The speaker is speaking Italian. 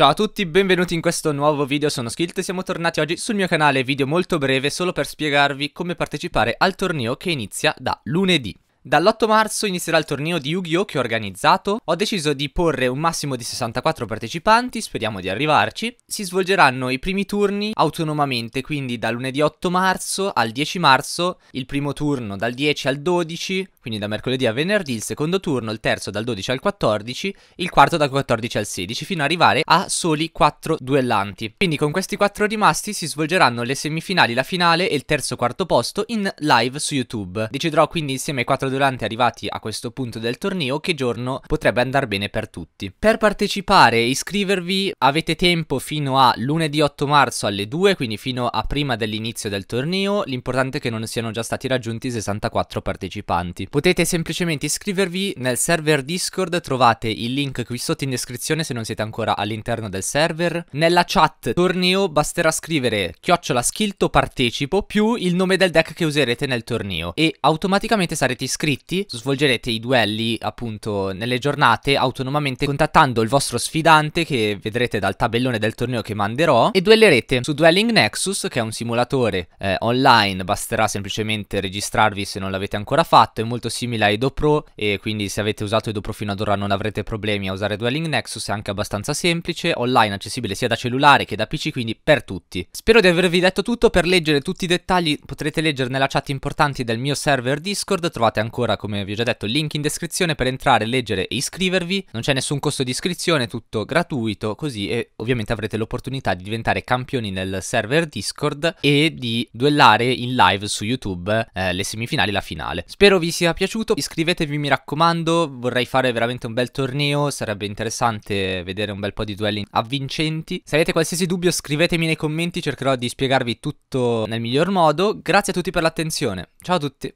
Ciao a tutti, benvenuti in questo nuovo video, sono Skilt e siamo tornati oggi sul mio canale, video molto breve solo per spiegarvi come partecipare al torneo che inizia da lunedì. Dall'8 marzo inizierà il torneo di Yu-Gi-Oh! che ho organizzato. Ho deciso di porre un massimo di 64 partecipanti, speriamo di arrivarci. Si svolgeranno i primi turni autonomamente, quindi da lunedì 8 marzo al 10 marzo, il primo turno dal 10 al 12, quindi da mercoledì a venerdì, il secondo turno, il terzo dal 12 al 14, il quarto dal 14 al 16, fino ad arrivare a soli 4 duellanti. Quindi con questi 4 rimasti si svolgeranno le semifinali, la finale e il terzo quarto posto in live su YouTube. Deciderò quindi insieme ai 4 Durante arrivati a questo punto del torneo che giorno potrebbe andare bene per tutti. Per partecipare e iscrivervi avete tempo fino a lunedì 8 marzo alle 2, quindi fino a prima dell'inizio del torneo, l'importante è che non siano già stati raggiunti 64 partecipanti. Potete semplicemente iscrivervi nel server Discord, trovate il link qui sotto in descrizione se non siete ancora all'interno del server. Nella chat torneo basterà scrivere chiocciola skilto partecipo più il nome del deck che userete nel torneo e automaticamente sarete iscritti iscritti svolgerete i duelli appunto nelle giornate autonomamente contattando il vostro sfidante che vedrete dal tabellone del torneo che manderò e duellerete su Dwelling Nexus che è un simulatore eh, online, basterà semplicemente registrarvi se non l'avete ancora fatto, è molto simile a Edo Pro e quindi se avete usato Edo Pro fino ad ora non avrete problemi a usare Dwelling Nexus, è anche abbastanza semplice, online accessibile sia da cellulare che da PC quindi per tutti. Spero di avervi detto tutto, per leggere tutti i dettagli potrete leggere nella chat importanti del mio server Discord, trovate anche ancora, come vi ho già detto, il link in descrizione per entrare, leggere e iscrivervi. Non c'è nessun costo di iscrizione, tutto gratuito, così e ovviamente avrete l'opportunità di diventare campioni nel server Discord e di duellare in live su YouTube eh, le semifinali e la finale. Spero vi sia piaciuto, iscrivetevi mi raccomando, vorrei fare veramente un bel torneo, sarebbe interessante vedere un bel po' di duelli avvincenti. Se avete qualsiasi dubbio scrivetemi nei commenti, cercherò di spiegarvi tutto nel miglior modo. Grazie a tutti per l'attenzione, ciao a tutti!